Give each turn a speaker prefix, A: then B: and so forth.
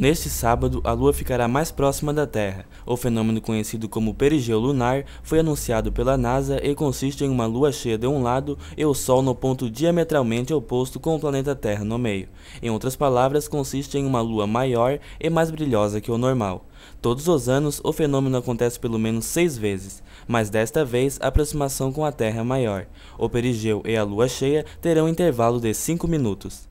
A: Neste sábado, a Lua ficará mais próxima da Terra. O fenômeno conhecido como perigeu lunar foi anunciado pela NASA e consiste em uma lua cheia de um lado e o Sol no ponto diametralmente oposto com o planeta Terra no meio. Em outras palavras, consiste em uma lua maior e mais brilhosa que o normal. Todos os anos, o fenômeno acontece pelo menos seis vezes, mas desta vez a aproximação com a Terra é maior. O perigeu e a lua cheia terão um intervalo de cinco minutos.